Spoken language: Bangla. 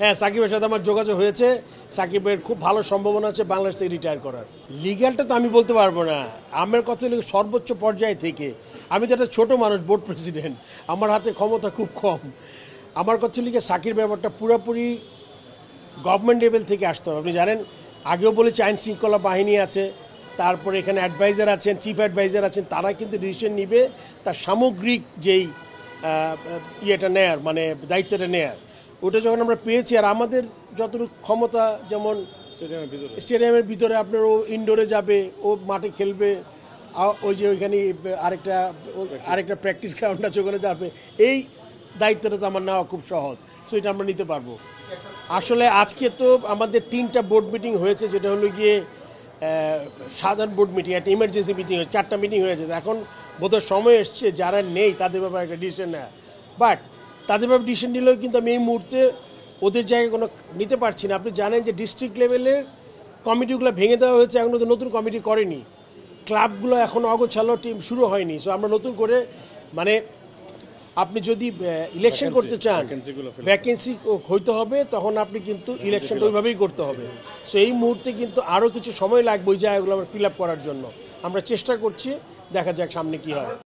হ্যাঁ সাকিবের সাথে আমার যোগাযোগ হয়েছে সাকিবের খুব ভালো সম্ভাবনা আছে বাংলাদেশ থেকে রিটায়ার করার লিগ্যালটা তো আমি বলতে পারবো না আমার কথা হলো সর্বোচ্চ পর্যায়ে থেকে আমি তো একটা ছোটো মানুষ বোর্ড প্রেসিডেন্ট আমার হাতে ক্ষমতা খুব কম আমার কথা হলো সাকির ব্যাপারটা পুরোপুরি গভর্নমেন্ট লেভেল থেকে আসতে হবে আপনি জানেন আগেও বলেছি আইন শৃঙ্খলা বাহিনী আছে তারপরে এখানে অ্যাডভাইজার আছেন চিফ অ্যাডভাইজার আছেন তারা কিন্তু ডিসিশন নিবে তার সামগ্রিক যেই ইয়েটা নেয়ার মানে দায়িত্বটা নেয়ার ওটা যখন আমরা পেয়েছি আর আমাদের যতটুকু ক্ষমতা যেমন স্টেডিয়ামের ভিতরে আপনার ও ইনডোরে যাবে ও মাঠে খেলবে ওই যে ওইখানে আরেকটা আরেকটা প্র্যাকটিস গ্রাউন্ড আছে ওখানে যাবে এই দায়িত্বটা তো আমার নেওয়া খুব সহজ সো এটা আমরা নিতে পারবো আসলে আজকে তো আমাদের তিনটা বোর্ড মিটিং হয়েছে যেটা হলো গিয়ে সাধারণ বোর্ড মিটিং একটা ইমার্জেন্সি মিটিং হয়েছে চারটা মিটিং হয়েছে এখন বোধহয় সময় এসছে যারা নেই তাদের ব্যাপারে একটা ডিসিশন নেয় বাট তাদেরভাবে ডিসিশন নিলেও কিন্তু আমি এই মুহূর্তে ওদের জায়গায় কোনো নিতে পারছি না আপনি জানেন যে ডিস্ট্রিক্ট লেভেলের কমিটিগুলো ভেঙে দেওয়া হয়েছে এখনও তো নতুন কমিটি করেনি ক্লাবগুলো এখন অগোছালো টিম শুরু হয়নি সো আমরা নতুন করে মানে আপনি যদি ইলেকশন করতে চান ভ্যাকেন্সি হইতে হবে তখন আপনি কিন্তু ইলেকশনটা ওইভাবেই করতে হবে সো এই মুহূর্তে কিন্তু আরও কিছু সময় লাগবে ওই জায়গাগুলো আমরা ফিল আপ করার জন্য আমরা চেষ্টা করছি দেখা যাক সামনে কী হয়